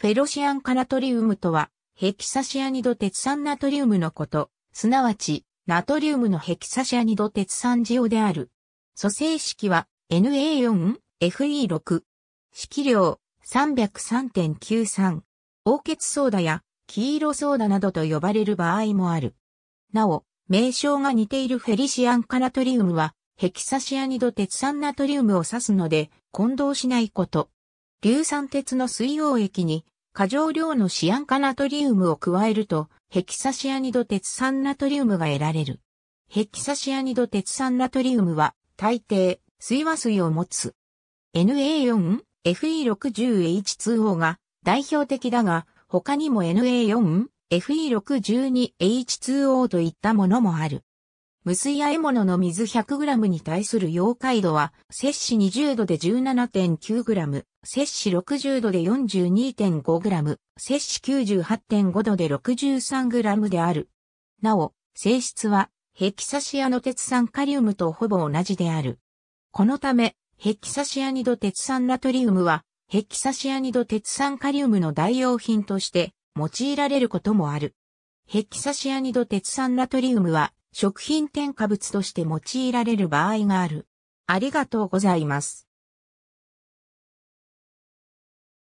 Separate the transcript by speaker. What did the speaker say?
Speaker 1: フェロシアン化ナトリウムとは、ヘキサシアニド鉄酸ナトリウムのこと、すなわち、ナトリウムのヘキサシアニド鉄酸塩である。組成式は Na4Fe6。式量303.93。黄血ソーダや黄色ソーダなどと呼ばれる場合もある。なお、名称が似ているフェリシアン化ナトリウムは、ヘキサシアニド鉄酸ナトリウムを指すので、混同しないこと。硫酸鉄の水溶液に過剰量のシアン化ナトリウムを加えると、ヘキサシアニド鉄酸ナトリウムが得られる。ヘキサシアニド鉄酸ナトリウムは、大抵、水和水を持つ。Na4Fe60H2O が代表的だが、他にも Na4Fe62H2O といったものもある。無水や獲物の水 100g に対する溶解度は、摂氏20度で 17.9g、摂氏60度で 42.5g、摂氏98.5度で 63g である。なお、性質は、ヘキサシアの鉄酸カリウムとほぼ同じである。このため、ヘキサシアニド鉄酸ナトリウムは、ヘキサシアニド鉄酸カリウムの代用品として用いられることもある。ヘキサシアニド鉄酸ナトリウムは食品添加物として用いられる場合がある。あり
Speaker 2: がとうございます。